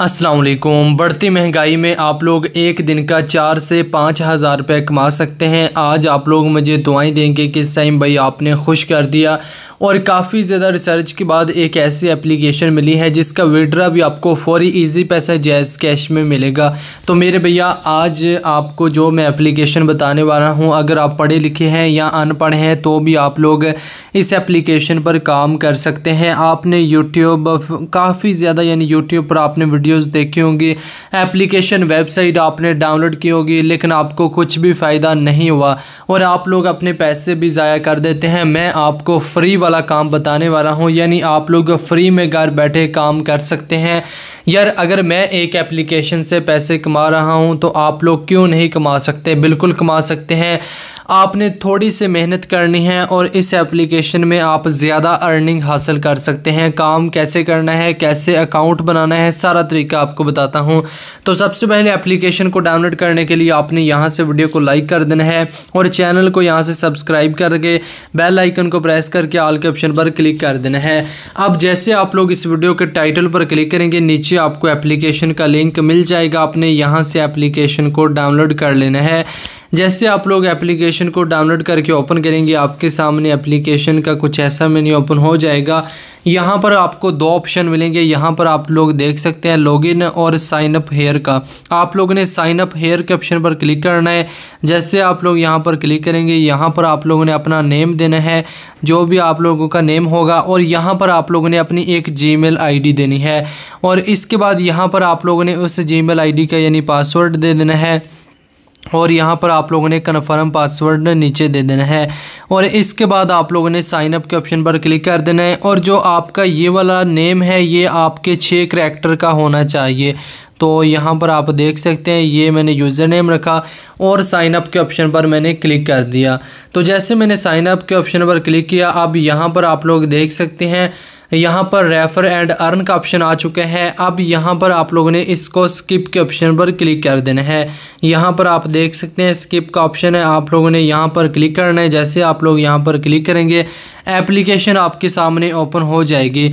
असलकुम बढ़ती महंगाई में आप लोग एक दिन का चार से पाँच हज़ार रुपये कमा सकते हैं आज आप लोग मुझे दुआएं देंगे कि सैम भाई आपने खुश कर दिया और काफ़ी ज़्यादा रिसर्च के बाद एक ऐसी एप्लीकेशन मिली है जिसका विड्रा भी आपको फौरी इजी पैसा जैज़ कैश में मिलेगा तो मेरे भैया आज आपको जो मैं एप्लीकेशन बताने वाला हूँ अगर आप पढ़े लिखे हैं या अनपढ़ हैं तो भी आप लोग इस एप्लीकेशन पर काम कर सकते हैं आपने यूट्यूब काफ़ी ज़्यादा यानी यूट्यूब पर आपने वीडियोस देखी होंगी एप्लीकेशन वेबसाइट आपने डाउनलोड की होगी लेकिन आपको कुछ भी फ़ायदा नहीं हुआ और आप लोग अपने पैसे भी ज़ाया कर देते हैं मैं आपको फ्री वाला काम बताने वाला हूँ यानी आप लोग फ्री में घर बैठे काम कर सकते हैं यार अगर मैं एक एप्लीकेशन से पैसे कमा रहा हूँ तो आप लोग क्यों नहीं कमा सकते बिल्कुल कमा सकते हैं आपने थोड़ी सी मेहनत करनी है और इस एप्लीकेशन में आप ज़्यादा अर्निंग हासिल कर सकते हैं काम कैसे करना है कैसे अकाउंट बनाना है सारा तरीका आपको बताता हूँ तो सबसे पहले एप्लीकेशन को डाउनलोड करने के लिए आपने यहाँ से वीडियो को लाइक कर देना है और चैनल को यहाँ से सब्सक्राइब करके बेल आइकन को प्रेस करके आल के ऑप्शन पर क्लिक कर देना है अब जैसे आप लोग इस वीडियो के टाइटल पर क्लिक करेंगे नीचे आपको एप्लीकेशन का लिंक मिल जाएगा आपने यहाँ से एप्लीकेशन को डाउनलोड कर लेना है जैसे आप लोग एप्लीकेशन को डाउनलोड करके ओपन करेंगे आपके सामने एप्लीकेशन का कुछ ऐसा मेन्यू ओपन हो जाएगा यहाँ पर आपको दो ऑप्शन मिलेंगे यहाँ पर आप लोग देख सकते हैं लॉगिन और साइन अप हेयर का आप लोगों ने साइन अप हेयर के ऑप्शन पर क्लिक करना है जैसे आप लोग यहाँ पर क्लिक करेंगे यहाँ पर आप लोगों ने अपना नेम देना है जो भी आप लोगों का नेम होगा और यहाँ पर आप लोगों ने अपनी एक जी मेल देनी है और इसके बाद यहाँ पर आप लोगों ने उस जी मेल का यानी पासवर्ड दे देना है और यहाँ पर आप लोगों ने कन्फर्म पासवर्ड नीचे दे देना है और इसके बाद आप लोगों ने साइनअप के ऑप्शन पर क्लिक कर देना है और जो आपका ये वाला नेम है ये आपके छः करेक्टर का होना चाहिए तो यहाँ पर आप देख सकते हैं ये मैंने यूज़र नेम रखा और साइनअप के ऑप्शन पर मैंने क्लिक कर दिया तो जैसे मैंने साइनअप के ऑप्शन पर क्लिक किया अब यहाँ पर आप लोग देख सकते हैं यहाँ पर रेफर एंड अर्न का ऑप्शन आ चुके हैं अब यहाँ पर आप लोगों ने इसको स्किप के ऑप्शन पर क्लिक कर देना है यहाँ पर आप देख सकते हैं स्किप का ऑप्शन है आप लोगों ने यहाँ पर क्लिक करना है जैसे आप लोग यहाँ पर क्लिक करेंगे एप्लीकेशन आपके सामने ओपन हो जाएगी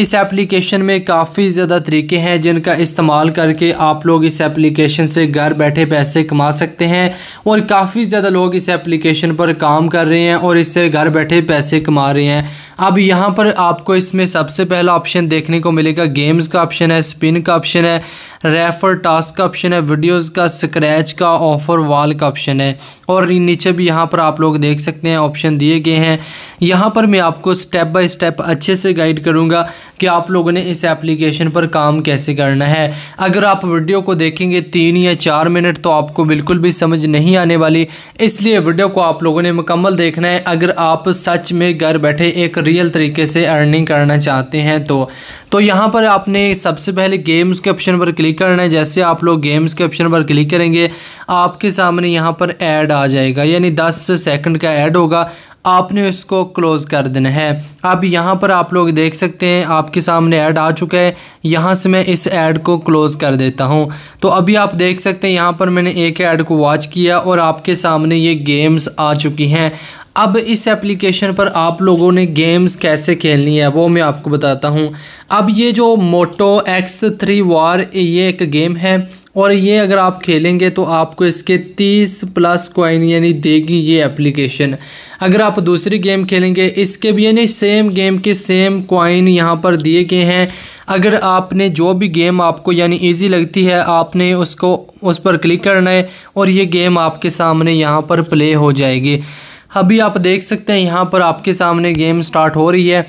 इस एप्लीकेशन में काफ़ी ज़्यादा तरीके हैं जिनका इस्तेमाल करके आप लोग इस एप्लीकेशन से घर बैठे पैसे कमा सकते हैं और काफ़ी ज़्यादा लोग इस एप्लीकेशन पर काम कर रहे हैं और इससे घर बैठे पैसे कमा रहे हैं अब यहाँ पर आपको इसमें में सबसे पहला ऑप्शन देखने को मिलेगा गेम्स का ऑप्शन है स्पिन का ऑप्शन है रेफर टास्क का ऑप्शन है वीडियोस का स्क्रैच का ऑफर वाल का ऑप्शन है और नीचे भी यहाँ पर आप लोग देख सकते हैं ऑप्शन दिए गए हैं यहाँ पर मैं आपको स्टेप बाय स्टेप अच्छे से गाइड करूँगा कि आप लोगों ने इस एप्लीकेशन पर काम कैसे करना है अगर आप वीडियो को देखेंगे तीन या चार मिनट तो आपको बिल्कुल भी समझ नहीं आने वाली इसलिए वीडियो को आप लोगों ने मुकम्मल देखना है अगर आप सच में घर बैठे एक रियल तरीके से अर्निंग करना करना चाहते हैं तो तो यहाँ पर आपने सबसे पहले गेम्स के ऑप्शन पर क्लिक करना है जैसे आप लोग गेम्स के ऑप्शन पर क्लिक करेंगे आपके सामने यहाँ पर ऐड आ जाएगा यानी 10 सेकंड का ऐड होगा आपने इसको क्लोज़ कर देना है अब यहाँ पर आप लोग देख सकते हैं आपके सामने ऐड आ चुका है यहाँ से मैं इस ऐड को क्लोज़ कर देता हूँ तो अभी आप देख सकते हैं यहाँ पर मैंने एक ऐड को वॉच किया और आपके सामने ये गेम्स आ चुकी हैं अब इस एप्लीकेशन पर आप लोगों ने गेम्स कैसे खेलनी है वो मैं आपको बताता हूँ अब ये जो मोटो एक्स थ्री वार ये एक गेम है और ये अगर आप खेलेंगे तो आपको इसके 30 प्लस कॉइन यानी देगी ये एप्लीकेशन अगर आप दूसरी गेम खेलेंगे इसके भी यानी सेम गेम के सेम कॉइन यहाँ पर दिए गए हैं अगर आपने जो भी गेम आपको यानी इजी लगती है आपने उसको उस पर क्लिक करना है और ये गेम आपके सामने यहाँ पर प्ले हो जाएगी अभी आप देख सकते हैं यहाँ पर आपके सामने गेम स्टार्ट हो रही है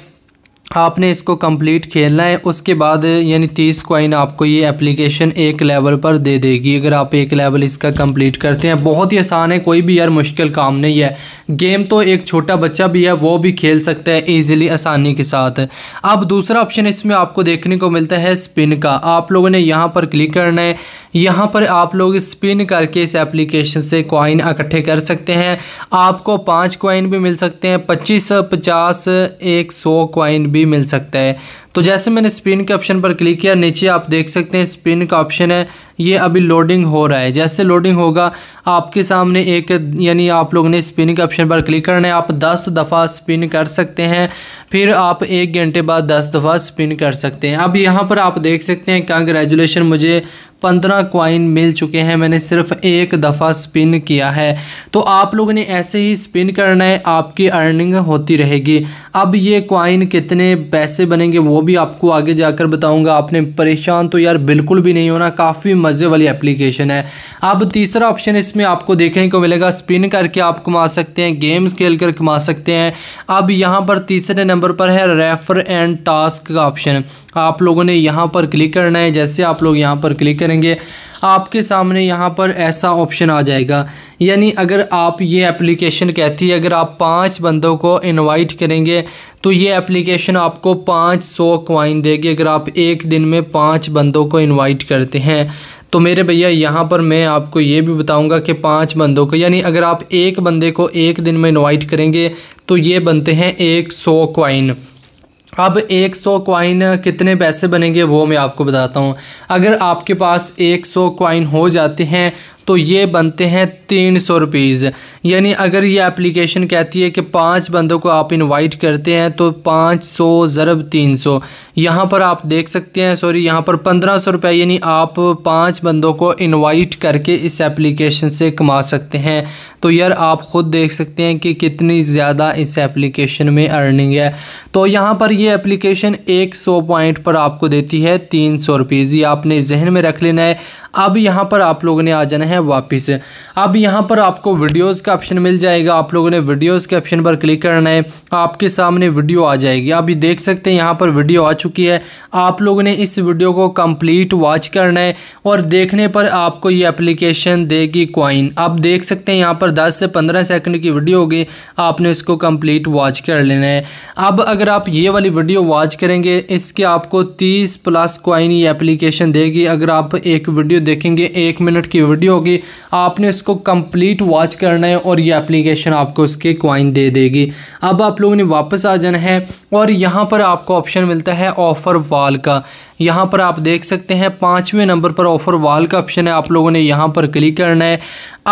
आपने इसको कंप्लीट खेलना है उसके बाद यानी तीस कॉइन आपको ये एप्लीकेशन एक लेवल पर दे देगी अगर आप एक लेवल इसका कंप्लीट करते हैं बहुत ही आसान है कोई भी यार मुश्किल काम नहीं है गेम तो एक छोटा बच्चा भी है वो भी खेल सकता है ईजिली आसानी के साथ अब दूसरा ऑप्शन इसमें आपको देखने को मिलता है स्पिन का आप लोगों ने यहाँ पर क्लिक करना है यहाँ पर आप लोग स्पिन करके इस एप्लीकेशन से कॉइन इकट्ठे कर सकते हैं आपको पाँच कॉइन भी मिल सकते हैं पच्चीस पचास एक सौ कॉइन भी मिल सकता है तो जैसे मैंने स्पिन के ऑप्शन पर क्लिक किया नीचे आप देख सकते हैं स्पिन का ऑप्शन है ये अभी लोडिंग हो रहा है जैसे लोडिंग होगा आपके सामने एक यानी आप लोग ने स्पिन के ऑप्शन पर क्लिक करना है आप 10 दफ़ा स्पिन कर सकते हैं फिर आप एक घंटे बाद 10 दफ़ा स्पिन कर सकते हैं अब यहाँ पर आप देख सकते हैं कंग्रेजुलेशन मुझे पंद्रह क्वाइन मिल चुके हैं मैंने सिर्फ एक दफ़ा स्पिन किया है तो आप लोगों ने ऐसे ही स्पिन करना है आपकी अर्निंग होती रहेगी अब ये क्वाइन कितने पैसे बनेंगे वो भी आपको आगे जाकर बताऊंगा आपने परेशान तो यार बिल्कुल भी नहीं होना काफ़ी मज़े वाली एप्लीकेशन है अब तीसरा ऑप्शन इसमें आपको देखने को मिलेगा स्पिन करके आप कमा सकते हैं गेम्स खेल कर कमा सकते हैं अब यहाँ पर तीसरे नंबर पर है रेफर एंड टास्क का ऑप्शन आप लोगों ने यहाँ पर क्लिक करना है जैसे आप लोग यहाँ पर क्लिक करेंगे आपके सामने यहाँ पर ऐसा ऑप्शन आ जाएगा यानी अगर आप ये एप्लीकेशन कहती है अगर आप पाँच बंदों को इनवाइट करेंगे तो ये एप्लीकेशन आपको पाँच सौ क्वाइन देगी अगर आप एक दिन में पाँच बंदों को इनवाइट करते हैं तो मेरे भैया यहाँ पर मैं आपको ये भी बताऊँगा कि पाँच बंदों को यानी अगर आप एक बंदे को एक दिन में इन्वाइट करेंगे तो ये बनते हैं एक सौ क्वाइन अब 100 क्वाइन कितने पैसे बनेंगे वो मैं आपको बताता हूँ अगर आपके पास 100 क्वाइन हो जाते हैं तो ये बनते हैं तीन सौ रुपीज़ यानी अगर ये एप्लीकेशन कहती है कि पांच बंदों को आप इनवाइट करते हैं तो पाँच सौ ज़रब तीन सौ यहाँ पर आप देख सकते हैं सॉरी यहाँ पर पंद्रह सौ रुपये यानी आप पांच बंदों को इनवाइट करके इस एप्लीकेशन से कमा सकते हैं तो यार आप ख़ुद देख सकते हैं कि कितनी ज़्यादा इस एप्लीकेशन में अर्निंग है तो यहाँ पर यह एप्लीकेशन एक सौ पॉइंट पर आपको देती है तीन सौ रुपीज़ ये आपने जहन में रख लेना है अब यहाँ पर आप लोगों ने आ जाना है हैं वापस अब यहाँ पर आपको वीडियोज़ का ऑप्शन मिल जाएगा आप लोगों ने वीडियोज़ के ऑप्शन पर क्लिक करना है आपके सामने वीडियो आ जाएगी अभी देख सकते हैं यहाँ पर वीडियो आ चुकी है आप लोगों ने इस वीडियो को कंप्लीट वॉच करना है और देखने पर आपको ये अप्लीकेशन देगी क्वाइन आप देख सकते हैं यहाँ पर दस से पंद्रह सेकेंड की वीडियो होगी आपने इसको कंप्लीट वॉच कर लेना है अब अगर आप ये वाली वीडियो वॉच करेंगे इसके आपको तीस प्लस क्वाइन ये एप्लीकेशन देगी अगर आप एक वीडियो देखेंगे एक मिनट की वीडियो होगी आपने इसको कंप्लीट वॉच करना है और ये एप्लीकेशन आपको उसके क्वाइन दे देगी अब आप लोगों ने वापस आ जाना है और यहाँ पर आपको ऑप्शन मिलता है ऑफ़र वाल का यहाँ पर आप देख सकते हैं पाँचवें नंबर पर ऑफ़र वाल का ऑप्शन है आप लोगों ने यहाँ पर क्लिक करना है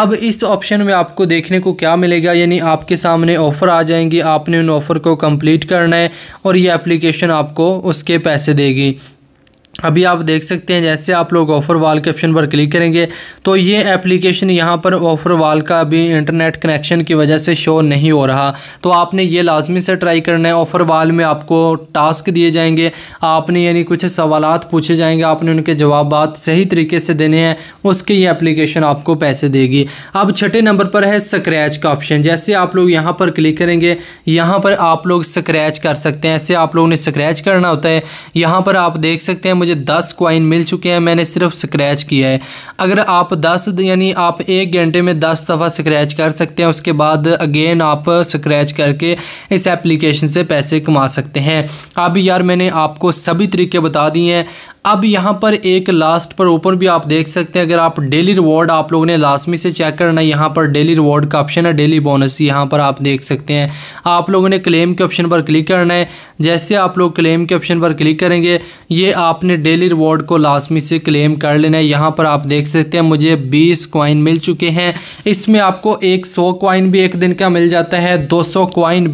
अब इस ऑप्शन में आपको देखने को क्या मिलेगा यानी आपके सामने ऑफ़र आ जाएंगे आपने उन ऑफ़र को कंप्लीट करना है और ये एप्लीकेशन आपको उसके पैसे देगी अभी आप देख सकते हैं जैसे आप लोग ऑफ़र वाल के ऑप्शन पर क्लिक करेंगे तो ये एप्लीकेशन यहाँ पर ऑफ़र वाल का अभी इंटरनेट कनेक्शन की वजह से शो नहीं हो रहा तो आपने ये लाजमी से ट्राई करना है ऑफ़र वाल में आपको टास्क दिए जाएंगे आपने यानी कुछ सवाल पूछे जाएंगे आपने उनके जवाब सही तरीके से देने हैं उसके ये एप्लीकेशन आपको पैसे देगी अब छठे नंबर पर है स्क्रैच का ऑप्शन जैसे आप लोग यहाँ पर क्लिक करेंगे यहाँ पर आप लोग स्क्रैच कर सकते हैं ऐसे आप लोगों ने स्क्रैच करना होता है यहाँ पर आप देख सकते हैं मुझे मुझे दस क्वाइन मिल चुके हैं मैंने सिर्फ स्क्रैच किया है अगर आप दस यानी आप एक घंटे में दस दफ़ा स्क्रैच कर सकते हैं उसके बाद अगेन आप स्क्रैच करके इस एप्लीकेशन से पैसे कमा सकते हैं अब यार मैंने आपको सभी तरीके बता दिए हैं अब यहाँ पर एक लास्ट पर ऊपर भी आप देख सकते हैं अगर आप डेली रिवॉर्ड आप लोगों ने लाजमी से चेक करना है यहाँ पर डेली रिवॉर्ड का ऑप्शन है डेली बोनस यहाँ पर आप देख सकते हैं आप लोगों ने क्लेम के ऑप्शन पर क्लिक करना है जैसे आप लोग क्लेम के ऑप्शन पर क्लिक करेंगे ये आपने डेली रिवॉर्ड को लाजमी से क्लेम कर लेना है यहाँ पर आप देख सकते हैं मुझे बीस कॉइन मिल चुके हैं इसमें आपको एक सौ भी एक दिन का मिल जाता है दो सौ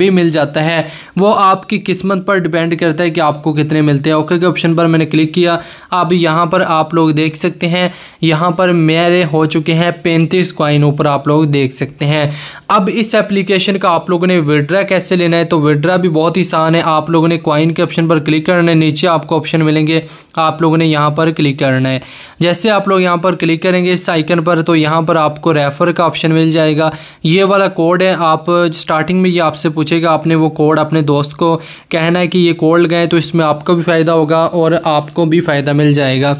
भी मिल जाता है वो आपकी किस्मत पर डिपेंड करता है कि आपको कितने मिलते हैं ओके के ऑप्शन पर मैंने क्लिक किया जाएगा अब यहाँ पर आप लोग देख सकते हैं यहाँ पर मेरे हो चुके हैं पैंतीस क्वाइन ऊपर आप लोग देख सकते हैं अब इस एप्लीकेशन का आप लोगों ने विड्रा कैसे लेना है तो विड्रा भी बहुत ही आसान है आप लोगों ने क्वाइन के ऑप्शन पर क्लिक करना है नीचे आपको ऑप्शन मिलेंगे आप लोगों ने यहाँ पर क्लिक करना है जैसे आप लोग यहाँ पर क्लिक करेंगे इस आइकन पर तो यहाँ पर आपको रेफ़र का ऑप्शन मिल जाएगा ये वाला कोड है आप स्टार्टिंग में ये आपसे पूछेगा आपने वो कोड अपने दोस्त को कहना है कि ये कोड गए तो इसमें आपका भी फ़ायदा होगा और आपको भी फ़ायदा मिल जाएगा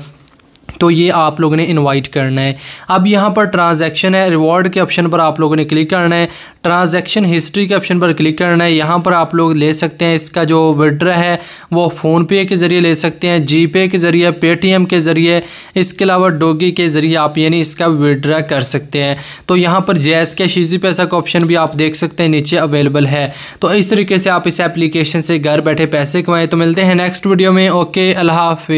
तो ये आप लोगों ने इनवाइट करना है अब यहाँ पर ट्रांजैक्शन है रिवॉर्ड के ऑप्शन पर आप लोगों ने क्लिक करना है ट्रांजैक्शन हिस्ट्री के ऑप्शन पर क्लिक करना है यहाँ पर आप लोग ले सकते हैं इसका जो विड्र है वो फ़ोनपे के ज़रिए ले सकते हैं जी पे के ज़रिए पेटीएम के ज़रिए इसके अलावा डोगी के ज़रिए आप यानी इसका विड्रा कर सकते हैं तो यहाँ पर जैस के शीजी पैसा का ऑप्शन भी आप देख सकते हैं नीचे अवेलेबल है तो इस तरीके से आप इस एप्लीकेशन से घर बैठे पैसे कमाएँ तो मिलते हैं नेक्स्ट वीडियो में ओके अल्लाह